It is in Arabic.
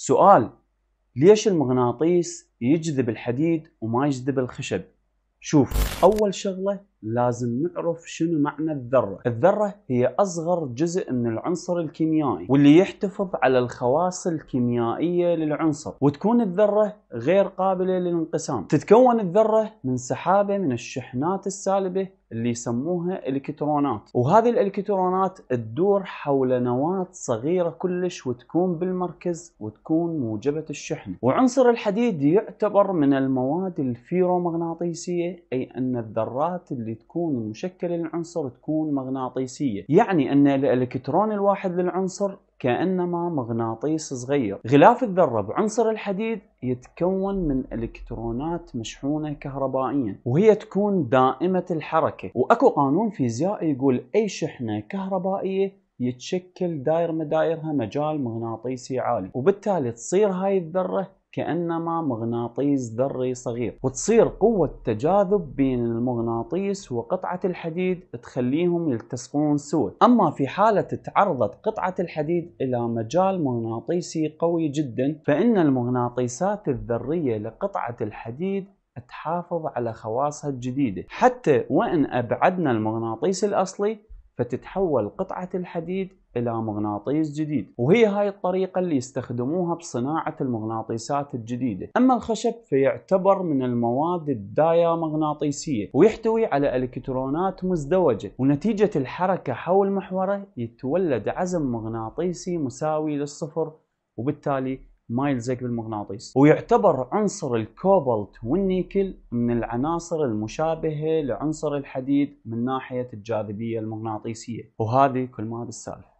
سؤال ليش المغناطيس يجذب الحديد وما يجذب الخشب شوف أول شغلة لازم نعرف شنو معنى الذرة الذرة هي أصغر جزء من العنصر الكيميائي واللي يحتفظ على الخواص الكيميائية للعنصر وتكون الذرة غير قابلة للانقسام تتكون الذرة من سحابة من الشحنات السالبة اللي يسموها الكترونات وهذه الالكترونات تدور حول نواة صغيرة كلش وتكون بالمركز وتكون موجبة الشحن وعنصر الحديد يعتبر من المواد الفيرومغناطيسية أي أن الذرات اللي اللي تكون مشكلة للعنصر تكون مغناطيسية يعني أن الإلكترون الواحد للعنصر كأنما مغناطيس صغير غلاف الذرة بعنصر الحديد يتكون من إلكترونات مشحونة كهربائيا وهي تكون دائمة الحركة وأكو قانون فيزيائي يقول أي شحنة كهربائية يتشكل داير مدايرها مجال مغناطيسي عالي وبالتالي تصير هاي الذرة كأنما مغناطيس ذري صغير وتصير قوة تجاذب بين المغناطيس وقطعة الحديد تخليهم يلتصقون سوا أما في حالة تعرضت قطعة الحديد إلى مجال مغناطيسي قوي جدا فإن المغناطيسات الذرية لقطعة الحديد تحافظ على خواصها الجديدة حتى وإن أبعدنا المغناطيس الأصلي فتتحول قطعة الحديد إلى مغناطيس جديد وهي هاي الطريقة اللي يستخدموها بصناعة المغناطيسات الجديدة أما الخشب فيعتبر من المواد مغناطيسية ويحتوي على إلكترونات مزدوجة ونتيجة الحركة حول محوره يتولد عزم مغناطيسي مساوي للصفر وبالتالي مايل زيك بالمغناطيس ويعتبر عنصر الكوبالت والنيكل من العناصر المشابهة لعنصر الحديد من ناحية الجاذبية المغناطيسية وهذه كل ما بالسالفة